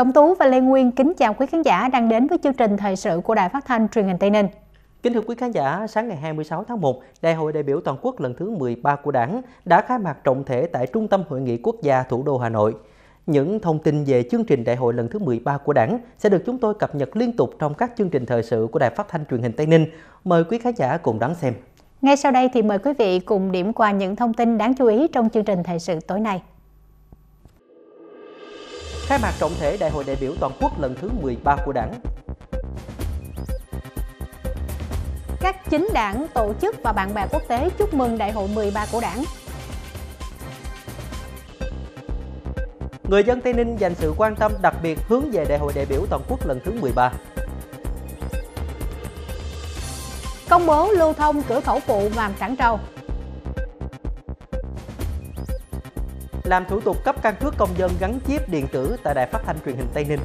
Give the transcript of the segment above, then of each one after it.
Cẩm Tú và Lê Nguyên kính chào quý khán giả đang đến với chương trình thời sự của Đài Phát thanh Truyền hình Tây Ninh. Kính thưa quý khán giả, sáng ngày 26 tháng 1, Đại hội đại biểu toàn quốc lần thứ 13 của Đảng đã khai mạc trọng thể tại Trung tâm Hội nghị Quốc gia thủ đô Hà Nội. Những thông tin về chương trình đại hội lần thứ 13 của Đảng sẽ được chúng tôi cập nhật liên tục trong các chương trình thời sự của Đài Phát thanh Truyền hình Tây Ninh. Mời quý khán giả cùng đón xem. Ngay sau đây thì mời quý vị cùng điểm qua những thông tin đáng chú ý trong chương trình thời sự tối nay khai mạc trọng thể Đại hội đại biểu toàn quốc lần thứ 13 của Đảng. Các chính đảng, tổ chức và bạn bè quốc tế chúc mừng Đại hội 13 của Đảng. Người dân Tây Ninh dành sự quan tâm đặc biệt hướng về Đại hội đại biểu toàn quốc lần thứ 13. Công bố lưu thông cửa khẩu phụ Vàm Trảng Trâu làm thủ tục cấp căn cước công dân gắn chip điện tử tại Đài Phát thanh Truyền hình Tây Ninh.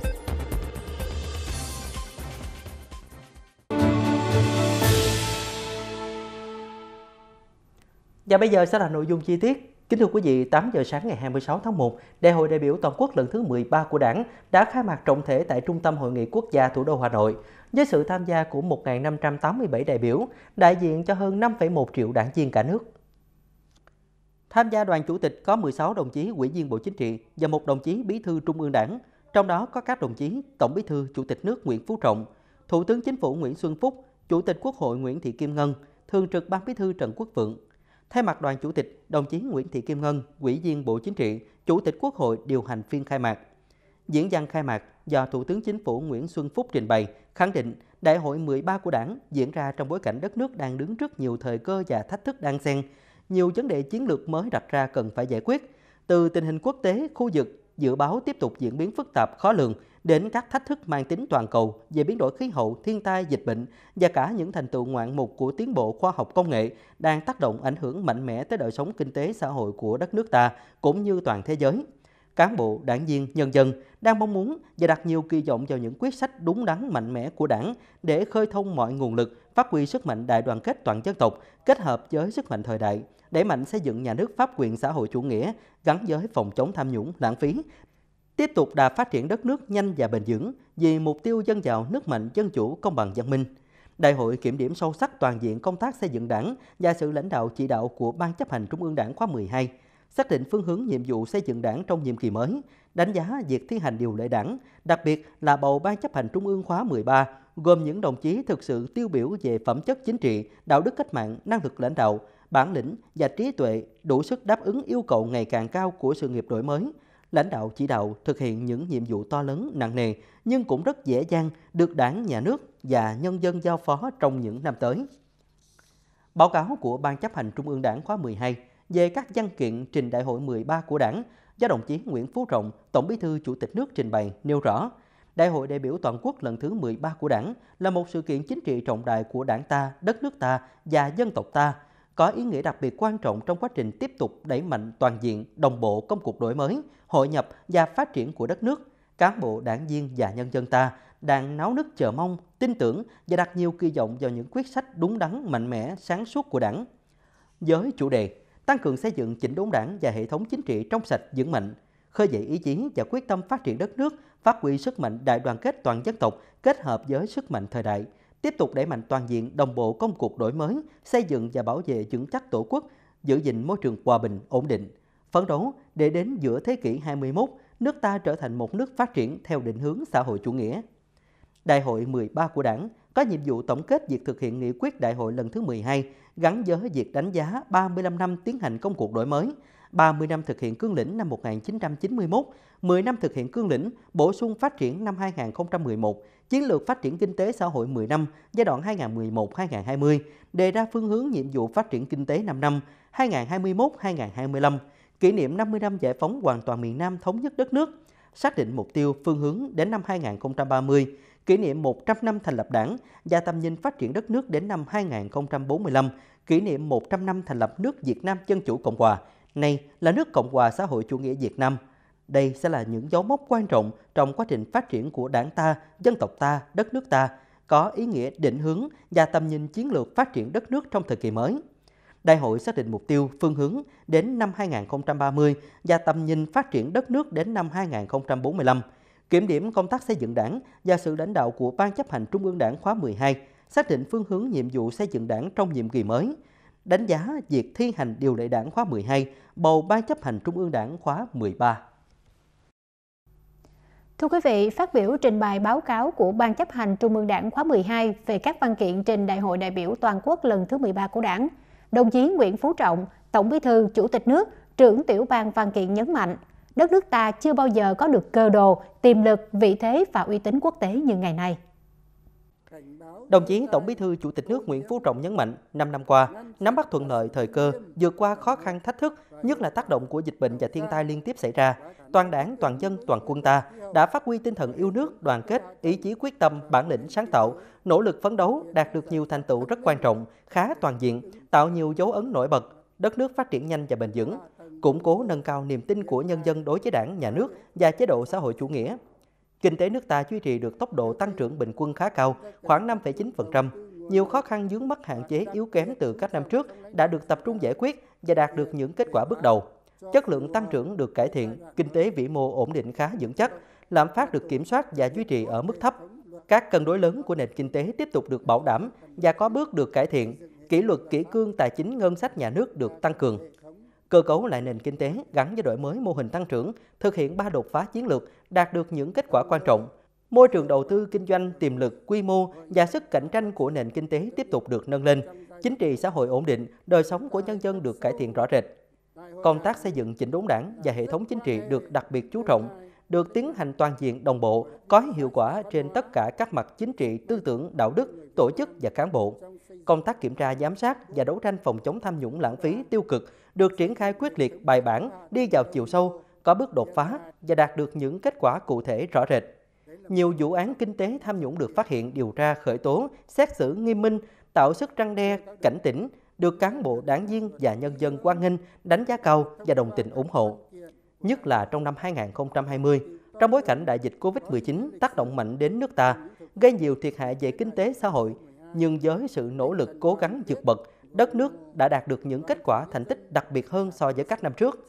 Và bây giờ sẽ là nội dung chi tiết. Kính thưa quý vị, 8 giờ sáng ngày 26 tháng 1, Đại hội đại biểu toàn quốc lần thứ 13 của Đảng đã khai mạc trọng thể tại Trung tâm Hội nghị Quốc gia thủ đô Hà Nội. Với sự tham gia của 1.587 đại biểu, đại diện cho hơn 5,1 triệu đảng viên cả nước. Tham gia đoàn chủ tịch có 16 đồng chí Ủy viên Bộ Chính trị và một đồng chí Bí thư Trung ương Đảng, trong đó có các đồng chí Tổng Bí thư Chủ tịch nước Nguyễn Phú Trọng, Thủ tướng Chính phủ Nguyễn Xuân Phúc, Chủ tịch Quốc hội Nguyễn Thị Kim Ngân, Thường trực Ban Bí thư Trần Quốc Vượng. Thay mặt đoàn chủ tịch, đồng chí Nguyễn Thị Kim Ngân, Ủy viên Bộ Chính trị, Chủ tịch Quốc hội điều hành phiên khai mạc. Diễn văn khai mạc do Thủ tướng Chính phủ Nguyễn Xuân Phúc trình bày, khẳng định Đại hội 13 của Đảng diễn ra trong bối cảnh đất nước đang đứng trước nhiều thời cơ và thách thức đang xen, nhiều vấn đề chiến lược mới đặt ra cần phải giải quyết, từ tình hình quốc tế, khu vực dự báo tiếp tục diễn biến phức tạp khó lường đến các thách thức mang tính toàn cầu về biến đổi khí hậu, thiên tai, dịch bệnh và cả những thành tựu ngoạn mục của tiến bộ khoa học công nghệ đang tác động ảnh hưởng mạnh mẽ tới đời sống kinh tế xã hội của đất nước ta cũng như toàn thế giới. Cán bộ, đảng viên, nhân dân đang mong muốn và đặt nhiều kỳ vọng vào những quyết sách đúng đắn mạnh mẽ của đảng để khơi thông mọi nguồn lực, phát huy sức mạnh đại đoàn kết toàn dân tộc kết hợp với sức mạnh thời đại – đẩy mạnh xây dựng nhà nước pháp quyền xã hội chủ nghĩa gắn với phòng chống tham nhũng lãng phí, tiếp tục đà phát triển đất nước nhanh và bền vững vì mục tiêu dân giàu, nước mạnh, dân chủ, công bằng, dân minh. Đại hội kiểm điểm sâu sắc toàn diện công tác xây dựng đảng và sự lãnh đạo chỉ đạo của Ban chấp hành Trung ương Đảng khóa 12, xác định phương hướng nhiệm vụ xây dựng đảng trong nhiệm kỳ mới, đánh giá việc thi hành điều lệ đảng, đặc biệt là bầu Ban chấp hành Trung ương khóa 13, gồm những đồng chí thực sự tiêu biểu về phẩm chất chính trị, đạo đức cách mạng, năng lực lãnh đạo, bản lĩnh và trí tuệ đủ sức đáp ứng yêu cầu ngày càng cao của sự nghiệp đổi mới. Lãnh đạo chỉ đạo thực hiện những nhiệm vụ to lớn nặng nề nhưng cũng rất dễ dàng được đảng, nhà nước và nhân dân giao phó trong những năm tới. Báo cáo của Ban chấp hành Trung ương Đảng khóa 12 về các văn kiện trình đại hội 13 của Đảng do đồng chí Nguyễn Phú Trọng, Tổng Bí thư Chủ tịch nước trình bày nêu rõ, Đại hội đại biểu toàn quốc lần thứ 13 của Đảng là một sự kiện chính trị trọng đại của Đảng ta, đất nước ta và dân tộc ta có ý nghĩa đặc biệt quan trọng trong quá trình tiếp tục đẩy mạnh toàn diện, đồng bộ công cuộc đổi mới, hội nhập và phát triển của đất nước. Cán bộ, đảng viên và nhân dân ta đang náo nức chờ mong, tin tưởng và đặt nhiều kỳ vọng vào những quyết sách đúng đắn, mạnh mẽ, sáng suốt của đảng. Với chủ đề tăng cường xây dựng chỉnh đốn đảng và hệ thống chính trị trong sạch vững mạnh, khơi dậy ý chí và quyết tâm phát triển đất nước, phát huy sức mạnh đại đoàn kết toàn dân tộc kết hợp với sức mạnh thời đại – tiếp tục đẩy mạnh toàn diện đồng bộ công cuộc đổi mới, xây dựng và bảo vệ vững chắc Tổ quốc, giữ gìn môi trường hòa bình, ổn định, phấn đấu để đến giữa thế kỷ 21, nước ta trở thành một nước phát triển theo định hướng xã hội chủ nghĩa. Đại hội 13 của Đảng có nhiệm vụ tổng kết việc thực hiện nghị quyết đại hội lần thứ 12 gắn với việc đánh giá 35 năm tiến hành công cuộc đổi mới, 30 năm thực hiện cương lĩnh năm 1991, 10 năm thực hiện cương lĩnh bổ sung phát triển năm 2011 Chiến lược phát triển kinh tế xã hội 10 năm giai đoạn 2011-2020 đề ra phương hướng nhiệm vụ phát triển kinh tế 5 năm 2021-2025, kỷ niệm 50 năm giải phóng hoàn toàn miền Nam thống nhất đất nước, xác định mục tiêu phương hướng đến năm 2030, kỷ niệm 100 năm thành lập đảng và tầm nhìn phát triển đất nước đến năm 2045, kỷ niệm 100 năm thành lập nước Việt Nam Dân Chủ Cộng Hòa, nay là nước Cộng hòa xã hội chủ nghĩa Việt Nam – đây sẽ là những dấu mốc quan trọng trong quá trình phát triển của đảng ta, dân tộc ta, đất nước ta, có ý nghĩa định hướng và tầm nhìn chiến lược phát triển đất nước trong thời kỳ mới. Đại hội xác định mục tiêu, phương hướng đến năm 2030 và tầm nhìn phát triển đất nước đến năm 2045, kiểm điểm công tác xây dựng đảng và sự lãnh đạo của Ban chấp hành Trung ương Đảng khóa 12, xác định phương hướng nhiệm vụ xây dựng đảng trong nhiệm kỳ mới, đánh giá việc thi hành điều lệ đảng khóa 12, bầu Ban chấp hành Trung ương Đảng khóa 13. Thưa quý vị, phát biểu trình bày báo cáo của Ban chấp hành Trung ương Đảng khóa 12 về các văn kiện trình Đại hội đại biểu toàn quốc lần thứ 13 của Đảng, đồng chí Nguyễn Phú Trọng, Tổng Bí thư, Chủ tịch nước, trưởng tiểu ban văn kiện nhấn mạnh, đất nước ta chưa bao giờ có được cơ đồ, tiềm lực, vị thế và uy tín quốc tế như ngày nay. Đồng chí Tổng Bí thư Chủ tịch nước Nguyễn Phú Trọng nhấn mạnh, 5 năm qua, nắm bắt thuận lợi thời cơ, vượt qua khó khăn thách thức, nhất là tác động của dịch bệnh và thiên tai liên tiếp xảy ra, toàn đảng, toàn dân, toàn quân ta đã phát huy tinh thần yêu nước, đoàn kết, ý chí quyết tâm, bản lĩnh sáng tạo, nỗ lực phấn đấu, đạt được nhiều thành tựu rất quan trọng, khá toàn diện, tạo nhiều dấu ấn nổi bật, đất nước phát triển nhanh và bền vững, củng cố nâng cao niềm tin của nhân dân đối với đảng, nhà nước và chế độ xã hội chủ nghĩa. Kinh tế nước ta duy trì được tốc độ tăng trưởng bình quân khá cao, khoảng 5,9%. Nhiều khó khăn dướng mắt hạn chế yếu kém từ các năm trước đã được tập trung giải quyết và đạt được những kết quả bước đầu. Chất lượng tăng trưởng được cải thiện, kinh tế vĩ mô ổn định khá vững chắc, lạm phát được kiểm soát và duy trì ở mức thấp. Các cân đối lớn của nền kinh tế tiếp tục được bảo đảm và có bước được cải thiện, kỷ luật kỷ cương tài chính ngân sách nhà nước được tăng cường. Cơ cấu lại nền kinh tế gắn với đổi mới mô hình tăng trưởng, thực hiện ba đột phá chiến lược, đạt được những kết quả quan trọng. Môi trường đầu tư kinh doanh, tiềm lực, quy mô và sức cạnh tranh của nền kinh tế tiếp tục được nâng lên, chính trị xã hội ổn định, đời sống của nhân dân được cải thiện rõ rệt. Công tác xây dựng chỉnh đốn đảng và hệ thống chính trị được đặc biệt chú trọng, được tiến hành toàn diện đồng bộ, có hiệu quả trên tất cả các mặt chính trị, tư tưởng, đạo đức, tổ chức và cán bộ. Công tác kiểm tra, giám sát và đấu tranh phòng chống tham nhũng lãng phí tiêu cực được triển khai quyết liệt bài bản, đi vào chiều sâu, có bước đột phá và đạt được những kết quả cụ thể rõ rệt. Nhiều vụ án kinh tế tham nhũng được phát hiện, điều tra, khởi tố, xét xử nghiêm minh tạo sức răng đe, cảnh tỉnh, được cán bộ đảng viên và nhân dân quan nghênh, đánh giá cao và đồng tình ủng hộ. Nhất là trong năm 2020, trong bối cảnh đại dịch Covid-19 tác động mạnh đến nước ta, gây nhiều thiệt hại về kinh tế xã hội, nhưng với sự nỗ lực cố gắng vượt bậc, đất nước đã đạt được những kết quả thành tích đặc biệt hơn so với các năm trước.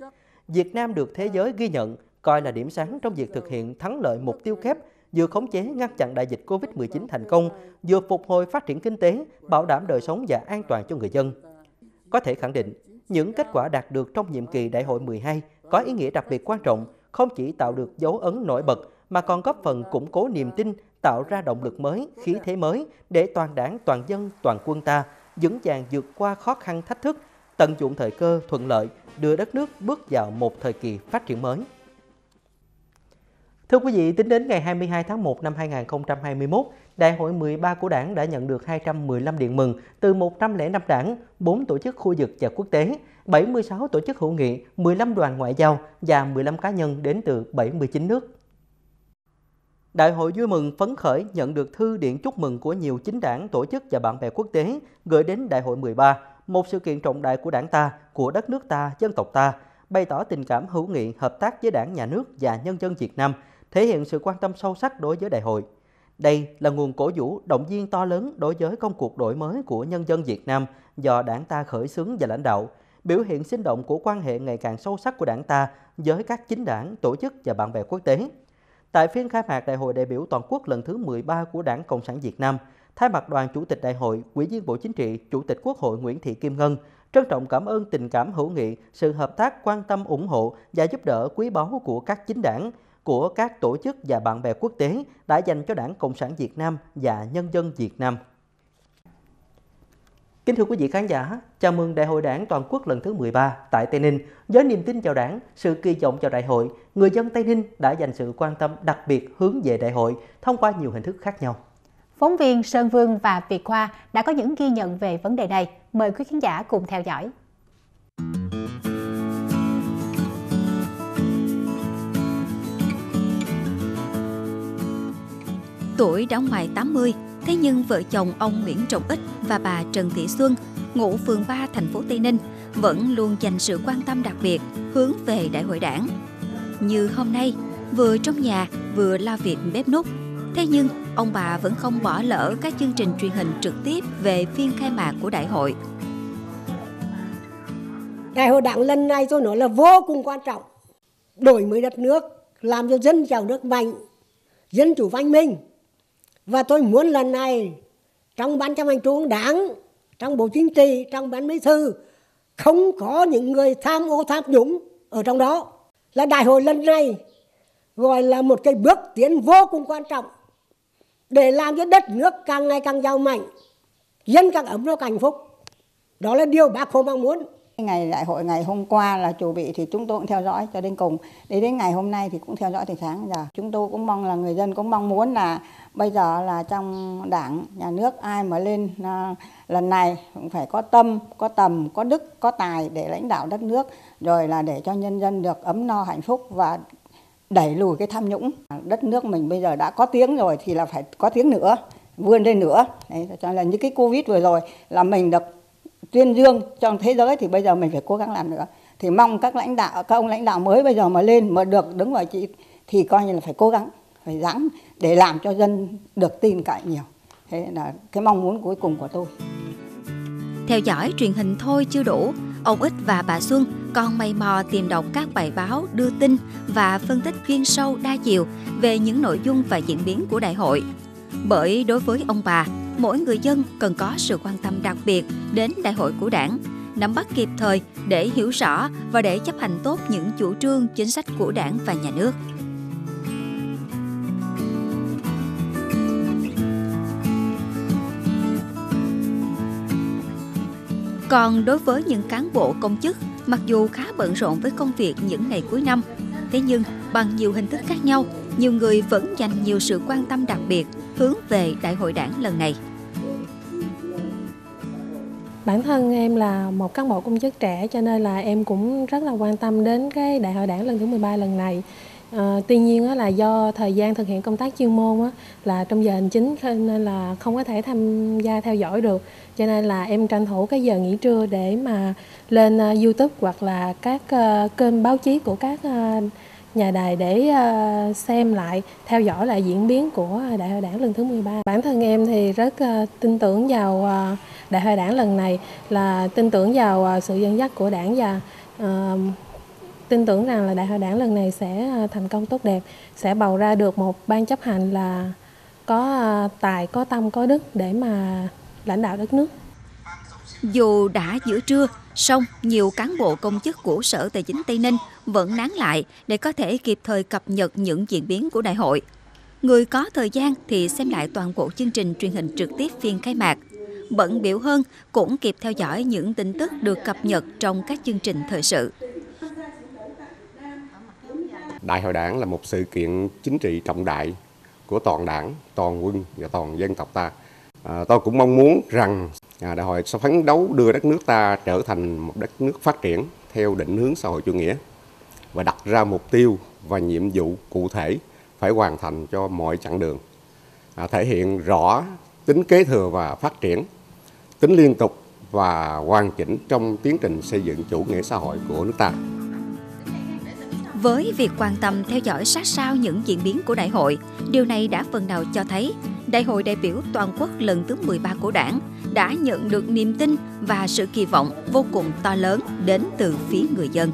Việt Nam được thế giới ghi nhận coi là điểm sáng trong việc thực hiện thắng lợi mục tiêu kép vừa khống chế ngăn chặn đại dịch COVID-19 thành công, vừa phục hồi phát triển kinh tế, bảo đảm đời sống và an toàn cho người dân. Có thể khẳng định, những kết quả đạt được trong nhiệm kỳ Đại hội 12 có ý nghĩa đặc biệt quan trọng, không chỉ tạo được dấu ấn nổi bật mà còn góp phần củng cố niềm tin, tạo ra động lực mới, khí thế mới để toàn đảng, toàn dân, toàn quân ta vững vàng vượt qua khó khăn thách thức, tận dụng thời cơ thuận lợi, đưa đất nước bước vào một thời kỳ phát triển mới. Thưa quý vị, tính đến ngày 22 tháng 1 năm 2021, Đại hội 13 của Đảng đã nhận được 215 điện mừng từ 105 đảng, 4 tổ chức khu vực và quốc tế, 76 tổ chức hữu nghị, 15 đoàn ngoại giao và 15 cá nhân đến từ 79 nước. Đại hội vui mừng phấn khởi nhận được thư điện chúc mừng của nhiều chính đảng, tổ chức và bạn bè quốc tế gửi đến Đại hội 13, một sự kiện trọng đại của đảng ta, của đất nước ta, dân tộc ta, bày tỏ tình cảm hữu nghị hợp tác với đảng, nhà nước và nhân dân Việt Nam – thể hiện sự quan tâm sâu sắc đối với đại hội. Đây là nguồn cổ vũ động viên to lớn đối với công cuộc đổi mới của nhân dân Việt Nam do đảng ta khởi xướng và lãnh đạo, biểu hiện sinh động của quan hệ ngày càng sâu sắc của đảng ta với các chính đảng, tổ chức và bạn bè quốc tế. Tại phiên khai mạc Đại hội đại biểu toàn quốc lần thứ 13 của Đảng Cộng sản Việt Nam, thay mặt đoàn Chủ tịch Đại hội, Ủy viên Bộ Chính trị, Chủ tịch Quốc hội Nguyễn Thị Kim Ngân trân trọng cảm ơn tình cảm hữu nghị, sự hợp tác quan tâm ủng hộ và giúp đỡ quý báu của các chính đảng, của các tổ chức và bạn bè quốc tế đã dành cho Đảng Cộng sản Việt Nam và nhân dân Việt Nam. Kính thưa quý vị khán giả, chào mừng Đại hội Đảng toàn quốc lần thứ 13 tại Tây Ninh. Với niềm tin vào Đảng, sự kỳ vọng vào đại hội, người dân Tây Ninh đã dành sự quan tâm đặc biệt hướng về đại hội thông qua nhiều hình thức khác nhau. Phóng viên Sơn Vương và Việt Khoa đã có những ghi nhận về vấn đề này. Mời quý khán giả cùng theo dõi. Tuổi đã ngoài 80, thế nhưng vợ chồng ông Nguyễn Trọng Ích và bà Trần Thị Xuân, ngụ phường 3 thành phố Tây Ninh, vẫn luôn dành sự quan tâm đặc biệt hướng về đại hội đảng. Như hôm nay, vừa trong nhà vừa lo việc bếp nút. Thế nhưng, ông bà vẫn không bỏ lỡ các chương trình truyền hình trực tiếp về phiên khai mạc của đại hội. Đại hội đảng lần này tôi nói là vô cùng quan trọng. Đổi mới đất nước, làm cho dân giàu nước mạnh, dân chủ văn minh, và tôi muốn lần này trong ban chấp hành trung đảng, trong bộ chính trị, trong ban bí thư không có những người tham ô tham nhũng ở trong đó. Là đại hội lần này gọi là một cái bước tiến vô cùng quan trọng để làm cho đất nước càng ngày càng giàu mạnh, dân càng ấm no càng hạnh phúc. Đó là điều bác Hồ mong muốn. Ngày đại hội ngày hôm qua là chủ bị thì chúng tôi cũng theo dõi cho đến cùng. Đến đến ngày hôm nay thì cũng theo dõi từ sáng giờ. Chúng tôi cũng mong là người dân cũng mong muốn là bây giờ là trong đảng, nhà nước ai mà lên à, lần này cũng phải có tâm, có tầm, có đức, có tài để lãnh đạo đất nước rồi là để cho nhân dân được ấm no hạnh phúc và đẩy lùi cái tham nhũng. Đất nước mình bây giờ đã có tiếng rồi thì là phải có tiếng nữa vươn lên nữa. Đấy, cho là những cái Covid vừa rồi là mình được tuyên dương trong thế giới thì bây giờ mình phải cố gắng làm nữa thì mong các lãnh đạo các ông lãnh đạo mới bây giờ mà lên mà được đứng vào chị thì coi như là phải cố gắng phải dám để làm cho dân được tin cậy nhiều thế là cái mong muốn cuối cùng của tôi theo dõi truyền hình thôi chưa đủ ông ích và bà xuân còn mày mò tìm đọc các bài báo đưa tin và phân tích chuyên sâu đa chiều về những nội dung và diễn biến của đại hội bởi đối với ông bà mỗi người dân cần có sự quan tâm đặc biệt đến đại hội của đảng, nắm bắt kịp thời để hiểu rõ và để chấp hành tốt những chủ trương, chính sách của đảng và nhà nước. Còn đối với những cán bộ công chức, mặc dù khá bận rộn với công việc những ngày cuối năm, thế nhưng bằng nhiều hình thức khác nhau, nhiều người vẫn dành nhiều sự quan tâm đặc biệt hướng về đại hội đảng lần này. Bản thân em là một cán bộ công chức trẻ cho nên là em cũng rất là quan tâm đến cái đại hội đảng lần thứ 13 lần này. À, tuy nhiên á, là do thời gian thực hiện công tác chuyên môn á, là trong giờ hành chính nên là không có thể tham gia theo dõi được cho nên là em tranh thủ cái giờ nghỉ trưa để mà lên uh, YouTube hoặc là các uh, kênh báo chí của các uh, nhà đài để ờ, xem lại, theo dõi lại diễn biến của Đại hội đảng lần thứ 13. Bản thân em thì rất ờ, tin tưởng vào ờ, Đại hội đảng lần này là tin tưởng vào sự dẫn dắt của đảng và tin tưởng rằng là Đại hội đảng lần này sẽ thành công tốt đẹp, sẽ bầu ra được một ban chấp hành là có tài, có tâm, có đức để mà lãnh đạo đất nước. Dù đã giữa trưa, song nhiều cán bộ công chức của Sở Tài chính Tây Ninh vẫn nán lại để có thể kịp thời cập nhật những diễn biến của đại hội. Người có thời gian thì xem lại toàn bộ chương trình truyền hình trực tiếp phiên khai mạc. Bận biểu hơn cũng kịp theo dõi những tin tức được cập nhật trong các chương trình thời sự. Đại hội đảng là một sự kiện chính trị trọng đại của toàn đảng, toàn quân và toàn dân tộc ta. À, tôi cũng mong muốn rằng đại hội phấn đấu đưa đất nước ta trở thành một đất nước phát triển theo định hướng xã hội chủ nghĩa và đặt ra mục tiêu và nhiệm vụ cụ thể phải hoàn thành cho mọi chặng đường à, thể hiện rõ tính kế thừa và phát triển tính liên tục và hoàn chỉnh trong tiến trình xây dựng chủ nghĩa xã hội của nước ta với việc quan tâm theo dõi sát sao những diễn biến của đại hội điều này đã phần nào cho thấy Đại hội đại biểu toàn quốc lần thứ 13 của Đảng đã nhận được niềm tin và sự kỳ vọng vô cùng to lớn đến từ phía người dân.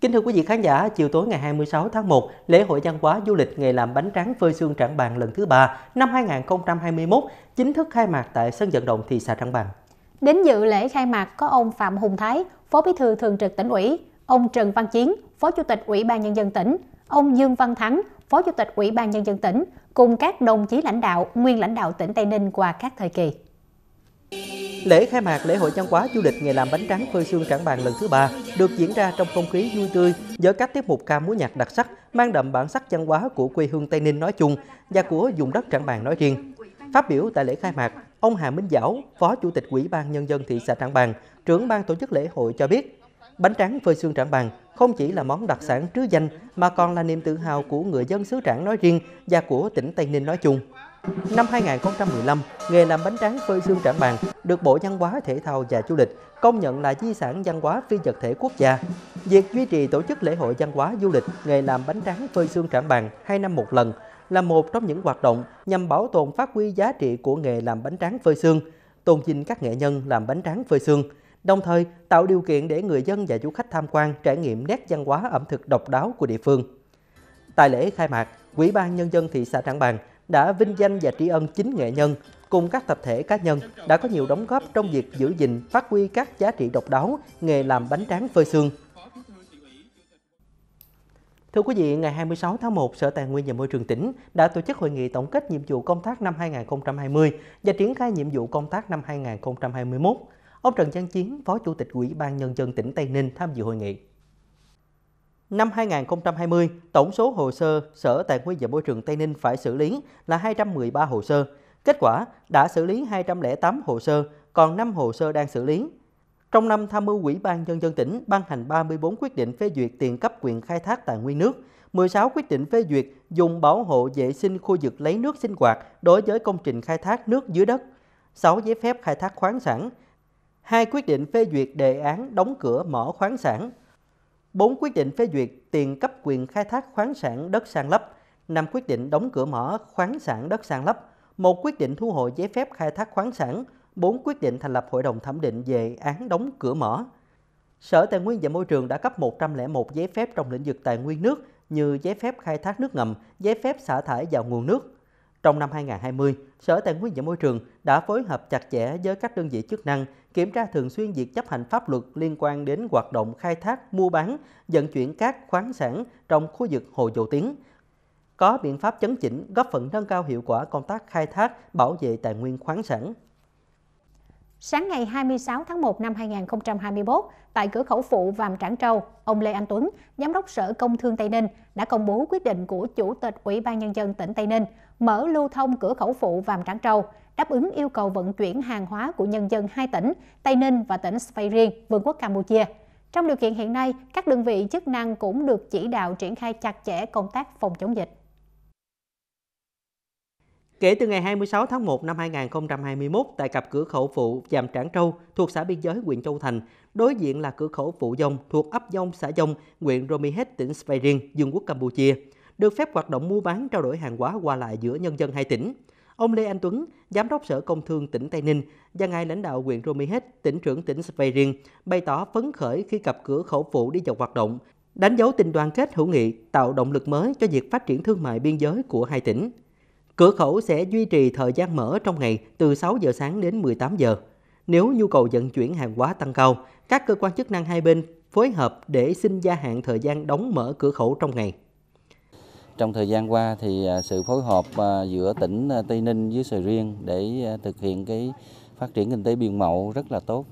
Kính thưa quý vị khán giả, chiều tối ngày 26 tháng 1, lễ hội văn hóa du lịch nghề làm bánh tráng phơi xương Trảng Bàng lần thứ 3 năm 2021 chính thức khai mạc tại sân vận động thị xã Trảng Bàng. Đến dự lễ khai mạc có ông Phạm Hùng Thái, Phó Bí thư Thường trực tỉnh ủy, ông Trần Văn Chiến, Phó Chủ tịch Ủy ban Nhân dân tỉnh, ông Dương Văn Thắng, Phó Chủ tịch Ủy ban Nhân dân tỉnh, cùng các đồng chí lãnh đạo, nguyên lãnh đạo tỉnh Tây Ninh qua các thời kỳ. Lễ khai mạc lễ hội văn hóa du lịch nghề làm bánh tráng phơi xương Trảng Bàng lần thứ ba được diễn ra trong không khí vui tươi với các tiết mục ca múa nhạc đặc sắc mang đậm bản sắc văn hóa của quê hương Tây Ninh nói chung và của vùng đất Trảng Bàng nói riêng. Phát biểu tại lễ khai mạc, ông Hà Minh Giảo, Phó Chủ tịch Ủy ban Nhân dân thị xã Trảng Bàng, trưởng ban tổ chức lễ hội cho biết, bánh tráng phơi xương Trảng Bàng không chỉ là món đặc sản trứ danh mà còn là niềm tự hào của người dân xứ Trảng nói riêng và của tỉnh Tây Ninh nói chung. Năm 2015, nghề làm bánh tráng phơi xương Trảng bàn được Bộ Văn hóa Thể thao và Du lịch công nhận là di sản văn hóa phi vật thể quốc gia. Việc duy trì tổ chức lễ hội văn hóa du lịch nghề làm bánh tráng phơi xương Trảng bàn hai năm một lần là một trong những hoạt động nhằm bảo tồn phát huy giá trị của nghề làm bánh tráng phơi xương, tôn vinh các nghệ nhân làm bánh tráng phơi xương – đồng thời tạo điều kiện để người dân và du khách tham quan trải nghiệm nét văn hóa ẩm thực độc đáo của địa phương. Tại lễ khai mạc, Ủy ban Nhân dân thị xã Trảng Bàng đã vinh danh và tri ân chính nghệ nhân cùng các tập thể cá nhân đã có nhiều đóng góp trong việc giữ gìn, phát huy các giá trị độc đáo nghề làm bánh tráng phơi xương. Thưa quý vị, ngày 26 tháng 1, Sở Tài nguyên và Môi trường tỉnh đã tổ chức hội nghị tổng kết nhiệm vụ công tác năm 2020 và triển khai nhiệm vụ công tác năm 2021. Ông Trần Giang Chiến, Phó Chủ tịch Ủy ban Nhân dân tỉnh Tây Ninh tham dự hội nghị. Năm 2020, tổng số hồ sơ Sở Tài nguyên và Môi trường Tây Ninh phải xử lý là 213 hồ sơ. Kết quả đã xử lý 208 hồ sơ, còn 5 hồ sơ đang xử lý. Trong năm tham mưu Ủy ban Nhân dân tỉnh ban hành 34 quyết định phê duyệt tiền cấp quyền khai thác tài nguyên nước, 16 quyết định phê duyệt dùng bảo hộ vệ sinh khu vực lấy nước sinh hoạt đối với công trình khai thác nước dưới đất, 6 giấy phép khai thác khoáng sản, 2 quyết định phê duyệt đề án đóng cửa mỏ khoáng sản, 4 quyết định phê duyệt tiền cấp quyền khai thác khoáng sản đất sàn lấp, 5 quyết định đóng cửa mỏ khoáng sản đất sàn lấp, 1 quyết định thu hồi giấy phép khai thác khoáng sản, 4 quyết định thành lập hội đồng thẩm định về án đóng cửa mỏ. Sở Tài nguyên và Môi trường đã cấp 101 giấy phép trong lĩnh vực tài nguyên nước như giấy phép khai thác nước ngầm, giấy phép xả thải vào nguồn nước. Trong năm 2020, Sở Tài nguyên và Môi trường đã phối hợp chặt chẽ với các đơn vị chức năng kiểm tra thường xuyên việc chấp hành pháp luật liên quan đến hoạt động khai thác, mua bán, vận chuyển các khoáng sản trong khu vực Hồ Dầu Tiếng, có biện pháp chấn chỉnh góp phần nâng cao hiệu quả công tác khai thác, bảo vệ tài nguyên khoáng sản. Sáng ngày 26 tháng 1 năm 2021, tại cửa khẩu phụ Vàm Trảng Trâu, ông Lê Anh Tuấn, Giám đốc Sở Công Thương Tây Ninh đã công bố quyết định của Chủ tịch Ủy ban Nhân dân tỉnh Tây Ninh mở lưu thông cửa khẩu phụ Vàm Trảng Trâu, đáp ứng yêu cầu vận chuyển hàng hóa của nhân dân hai tỉnh Tây Ninh và tỉnh Svay riêng, Vương quốc Campuchia. Trong điều kiện hiện nay, các đơn vị chức năng cũng được chỉ đạo triển khai chặt chẽ công tác phòng chống dịch. Kể từ ngày 26 tháng 1 năm 2021, tại cặp cửa khẩu phụ Giàm Trảng Trâu thuộc xã biên giới huyện Châu Thành, đối diện là cửa khẩu phụ Dông thuộc ấp Dông, xã Dông, huyện Romihet, tỉnh Svay riêng, Vương quốc Campuchia được phép hoạt động mua bán trao đổi hàng hóa qua lại giữa nhân dân hai tỉnh. Ông Lê Anh Tuấn, Giám đốc Sở Công Thương tỉnh Tây Ninh và ngài lãnh đạo huyện Romihet, tỉnh trưởng tỉnh Sveirin bày tỏ phấn khởi khi cặp cửa khẩu phụ đi vào hoạt động, đánh dấu tình đoàn kết hữu nghị, tạo động lực mới cho việc phát triển thương mại biên giới của hai tỉnh. Cửa khẩu sẽ duy trì thời gian mở trong ngày từ 6 giờ sáng đến 18 giờ. Nếu nhu cầu vận chuyển hàng hóa tăng cao, các cơ quan chức năng hai bên phối hợp để xin gia hạn thời gian đóng mở cửa khẩu trong ngày. Trong thời gian qua thì à, sự phối hợp à, giữa tỉnh à, Tây Ninh với Sài Riêng để thực hiện cái phát triển kinh tế biên mậu rất là tốt.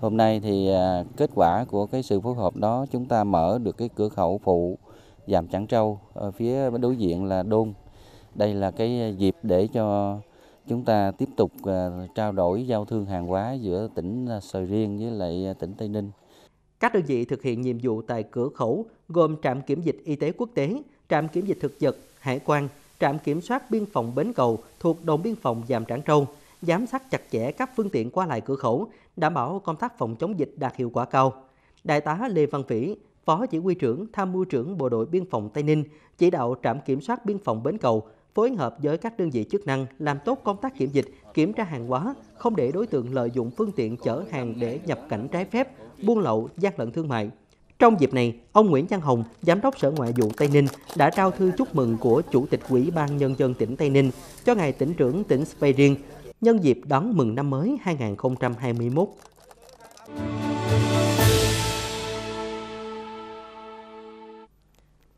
Hôm nay thì kết quả của cái sự phối hợp đó chúng ta mở được cái cửa khẩu phụ giảm Trảng Trâu ở phía đối diện là Đôn. Đây là cái dịp để cho chúng ta tiếp tục trao đổi giao thương hàng hóa giữa tỉnh Sài Riêng với lại tỉnh Tây Ninh. Các đơn vị thực hiện nhiệm vụ tại cửa khẩu gồm trạm kiểm dịch y tế quốc tế, trạm kiểm dịch thực vật, hải quan, trạm kiểm soát biên phòng Bến Cầu thuộc đồn biên phòng Giàm Trảng Trâu, giám sát chặt chẽ các phương tiện qua lại cửa khẩu, đảm bảo công tác phòng chống dịch đạt hiệu quả cao. Đại tá Lê Văn Vĩ, Phó Chỉ huy trưởng Tham mưu trưởng Bộ đội Biên phòng Tây Ninh chỉ đạo trạm kiểm soát biên phòng Bến Cầu phối hợp với các đơn vị chức năng làm tốt công tác kiểm dịch, kiểm tra hàng hóa, không để đối tượng lợi dụng phương tiện chở hàng để nhập cảnh trái phép, buôn lậu, gian lận thương mại. Trong dịp này, ông Nguyễn Văn Hồng, Giám đốc Sở Ngoại vụ Tây Ninh đã trao thư chúc mừng của Chủ tịch Ủy ban Nhân dân tỉnh Tây Ninh cho Ngài tỉnh trưởng tỉnh Speirin nhân dịp đón mừng năm mới 2021.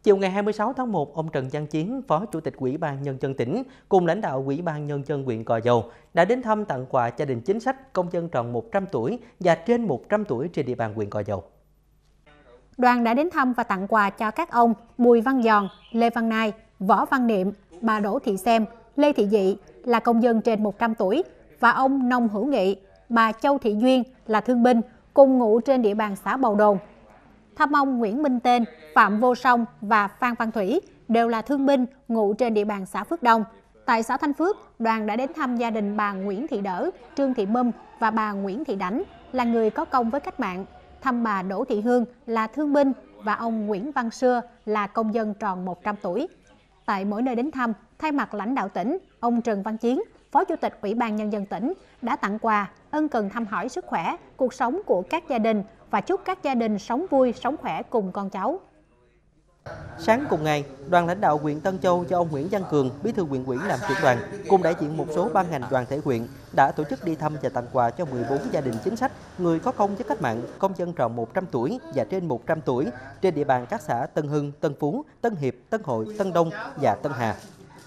Chiều ngày 26 tháng 1, ông Trần Văn Chiến, Phó Chủ tịch Ủy ban Nhân dân tỉnh, cùng lãnh đạo Ủy ban Nhân dân huyện cò Dầu đã đến thăm tặng quà gia đình chính sách, công dân tròn 100 tuổi và trên 100 tuổi trên địa bàn huyện cò Dầu đoàn đã đến thăm và tặng quà cho các ông Bùi Văn Giòn, Lê Văn Nai, Võ Văn Niệm, bà Đỗ Thị Xem, Lê Thị Dị là công dân trên 100 tuổi và ông Nông Hữu Nghị, bà Châu Thị Duyên là thương binh cùng ngụ trên địa bàn xã Bầu Đồn. Thăm ông Nguyễn Minh Tên, Phạm Vô Song và Phan Văn Thủy đều là thương binh ngụ trên địa bàn xã Phước Đông. Tại xã Thanh Phước, đoàn đã đến thăm gia đình bà Nguyễn Thị Đỡ, Trương Thị Mâm và bà Nguyễn Thị Đảnh là người có công với cách mạng thăm bà Đỗ Thị Hương là thương binh và ông Nguyễn Văn Sưa là công dân tròn 100 tuổi. Tại mỗi nơi đến thăm, thay mặt lãnh đạo tỉnh, ông Trần Văn Chiến, Phó Chủ tịch Ủy ban Nhân dân tỉnh đã tặng quà, ân cần thăm hỏi sức khỏe, cuộc sống của các gia đình và chúc các gia đình sống vui, sống khỏe cùng con cháu. Sáng cùng ngày, đoàn lãnh đạo huyện Tân Châu cho ông Nguyễn Văn Cường, bí thư huyện ủy làm trưởng đoàn, cùng đại diện một số ban ngành đoàn thể huyện đã tổ chức đi thăm và tặng quà cho 14 gia đình chính sách, người có công với cách mạng, công dân tròn 100 tuổi và trên 100 tuổi trên địa bàn các xã Tân Hưng, Tân Phú, Tân Hiệp, Tân Hội, Tân Đông và Tân Hà.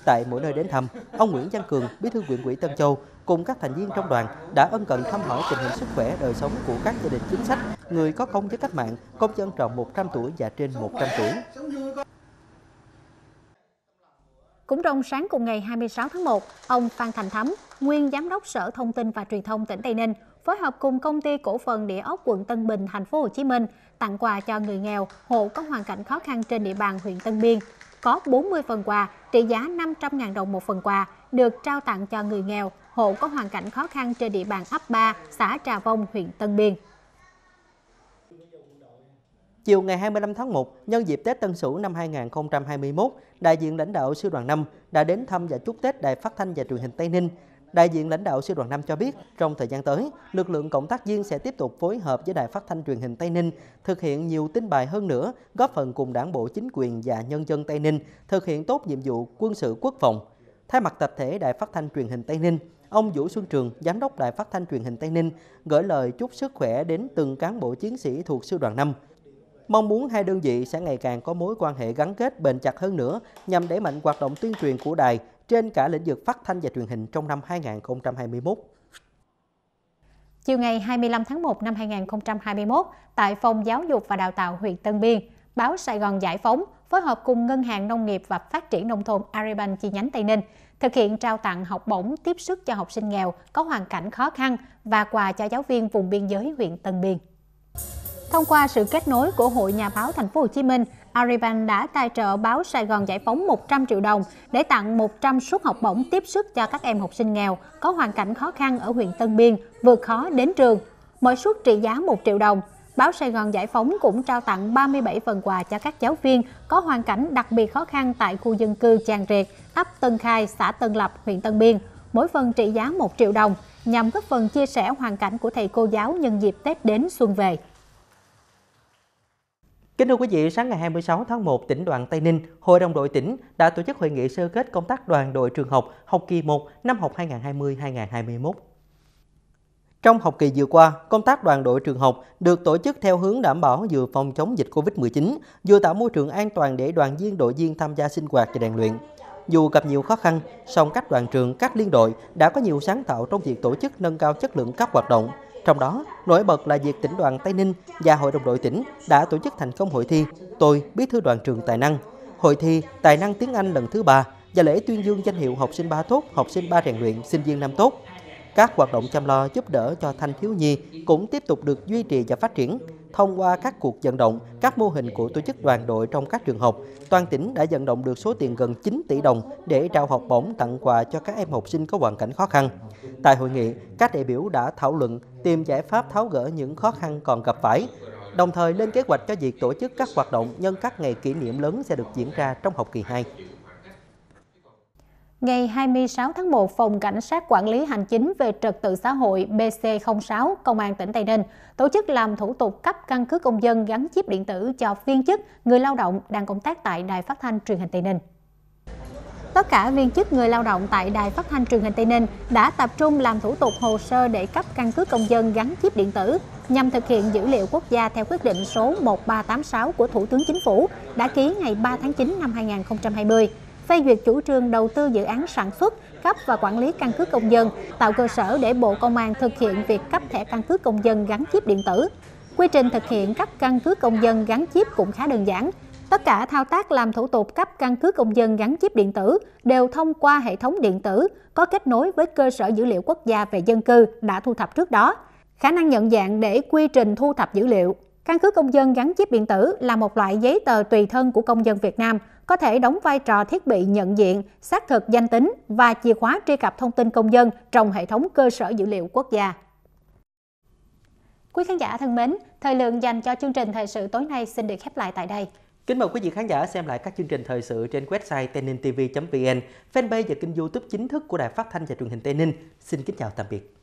Tại mỗi nơi đến thăm, ông Nguyễn Văn Cường, bí thư huyện ủy Tân Châu cùng các thành viên trong đoàn đã ân cần thăm hỏi tình hình sức khỏe đời sống của các gia đình chính sách, người có công với cách mạng, công dân tròn 100 tuổi và trên 100 tuổi. Cũng trong sáng cùng ngày 26 tháng 1, ông Phan Thành Thắm, nguyên giám đốc Sở Thông tin và Truyền thông tỉnh Tây Ninh, phối hợp cùng công ty cổ phần địa ốc quận Tân Bình, thành phố Hồ Chí Minh tặng quà cho người nghèo, hộ có hoàn cảnh khó khăn trên địa bàn huyện Tân Biên có 40 phần quà trị giá 500.000 đồng một phần quà được trao tặng cho người nghèo, hộ có hoàn cảnh khó khăn trên địa bàn ấp 3, xã Trà Vông, huyện Tân Biên. Chiều ngày 25 tháng 1, nhân dịp Tết Tân Sửu năm 2021, đại diện lãnh đạo Sư đoàn 5 đã đến thăm và chúc Tết Đài Phát thanh và Truyền hình Tây Ninh Đại diện lãnh đạo Sư đoàn 5 cho biết, trong thời gian tới, lực lượng cộng tác viên sẽ tiếp tục phối hợp với Đài Phát thanh Truyền hình Tây Ninh thực hiện nhiều tin bài hơn nữa, góp phần cùng Đảng bộ chính quyền và nhân dân Tây Ninh thực hiện tốt nhiệm vụ quân sự quốc phòng. Thay mặt tập thể Đài Phát thanh Truyền hình Tây Ninh, ông Vũ Xuân Trường, giám đốc Đài Phát thanh Truyền hình Tây Ninh gửi lời chúc sức khỏe đến từng cán bộ chiến sĩ thuộc Sư đoàn 5 mong muốn hai đơn vị sẽ ngày càng có mối quan hệ gắn kết bền chặt hơn nữa nhằm đẩy mạnh hoạt động tuyên truyền của đài trên cả lĩnh vực phát thanh và truyền hình trong năm 2021. Chiều ngày 25 tháng 1 năm 2021, tại Phòng Giáo dục và Đào tạo huyện Tân Biên, báo Sài Gòn Giải Phóng phối hợp cùng Ngân hàng Nông nghiệp và Phát triển Nông thôn Aribank chi nhánh Tây Ninh thực hiện trao tặng học bổng tiếp sức cho học sinh nghèo có hoàn cảnh khó khăn và quà cho giáo viên vùng biên giới huyện Tân Biên. Thông qua sự kết nối của Hội Nhà báo Thành phố Hồ Chí Minh Aribank đã tài trợ báo Sài Gòn Giải phóng 100 triệu đồng để tặng 100 suất học bổng tiếp sức cho các em học sinh nghèo có hoàn cảnh khó khăn ở huyện Tân Biên vượt khó đến trường. Mỗi suất trị giá 1 triệu đồng. Báo Sài Gòn Giải phóng cũng trao tặng 37 phần quà cho các giáo viên có hoàn cảnh đặc biệt khó khăn tại khu dân cư Tràng Riệt, ấp Tân Khai, xã Tân Lập, huyện Tân Biên, mỗi phần trị giá 1 triệu đồng nhằm góp phần chia sẻ hoàn cảnh của thầy cô giáo nhân dịp Tết đến xuân về. Kính thưa quý vị, sáng ngày 26 tháng 1, tỉnh đoàn Tây Ninh, Hội đồng đội tỉnh đã tổ chức hội nghị sơ kết công tác đoàn đội trường học học kỳ 1 năm học 2020-2021. Trong học kỳ vừa qua, công tác đoàn đội trường học được tổ chức theo hướng đảm bảo vừa phòng chống dịch COVID-19, vừa tạo môi trường an toàn để đoàn viên đội viên tham gia sinh hoạt và rèn luyện. Dù gặp nhiều khó khăn, song các đoàn trường, các liên đội đã có nhiều sáng tạo trong việc tổ chức nâng cao chất lượng các hoạt động, trong đó, nổi bật là việc tỉnh đoàn Tây Ninh và Hội đồng đội tỉnh đã tổ chức thành công hội thi Tôi Bí thư đoàn trường tài năng, hội thi Tài năng tiếng Anh lần thứ ba và lễ tuyên dương danh hiệu học sinh ba tốt, học sinh ba rèn luyện, sinh viên năm tốt. Các hoạt động chăm lo giúp đỡ cho thanh thiếu nhi cũng tiếp tục được duy trì và phát triển, Thông qua các cuộc vận động, các mô hình của tổ chức đoàn đội trong các trường học, toàn tỉnh đã vận động được số tiền gần 9 tỷ đồng để trao học bổng tặng quà cho các em học sinh có hoàn cảnh khó khăn. Tại hội nghị, các đại biểu đã thảo luận tìm giải pháp tháo gỡ những khó khăn còn gặp phải, đồng thời lên kế hoạch cho việc tổ chức các hoạt động nhân các ngày kỷ niệm lớn sẽ được diễn ra trong học kỳ 2. Ngày 26 tháng 1, Phòng Cảnh sát Quản lý Hành chính về Trật tự xã hội BC06, Công an tỉnh Tây Ninh, tổ chức làm thủ tục cấp căn cước công dân gắn chip điện tử cho viên chức, người lao động đang công tác tại Đài Phát thanh Truyền hình Tây Ninh. Tất cả viên chức người lao động tại Đài Phát thanh Truyền hình Tây Ninh đã tập trung làm thủ tục hồ sơ để cấp căn cước công dân gắn chip điện tử nhằm thực hiện dữ liệu quốc gia theo quyết định số 1386 của Thủ tướng Chính phủ đã ký ngày 3 tháng 9 năm 2020 phê duyệt chủ trương đầu tư dự án sản xuất, cấp và quản lý căn cước công dân, tạo cơ sở để Bộ Công an thực hiện việc cấp thẻ căn cước công dân gắn chip điện tử. Quy trình thực hiện cấp căn cước công dân gắn chip cũng khá đơn giản. Tất cả thao tác làm thủ tục cấp căn cước công dân gắn chip điện tử đều thông qua hệ thống điện tử có kết nối với cơ sở dữ liệu quốc gia về dân cư đã thu thập trước đó. Khả năng nhận dạng để quy trình thu thập dữ liệu Căn cước công dân gắn chip điện tử là một loại giấy tờ tùy thân của công dân Việt Nam – có thể đóng vai trò thiết bị nhận diện, xác thực danh tính và chìa khóa truy cập thông tin công dân trong hệ thống cơ sở dữ liệu quốc gia. Quý khán giả thân mến, thời lượng dành cho chương trình thời sự tối nay xin được khép lại tại đây. Kính mời quý vị khán giả xem lại các chương trình thời sự trên website tenintv vn fanpage và kênh youtube chính thức của Đài Phát Thanh và Truyền hình Tây Ninh. Xin kính chào tạm biệt.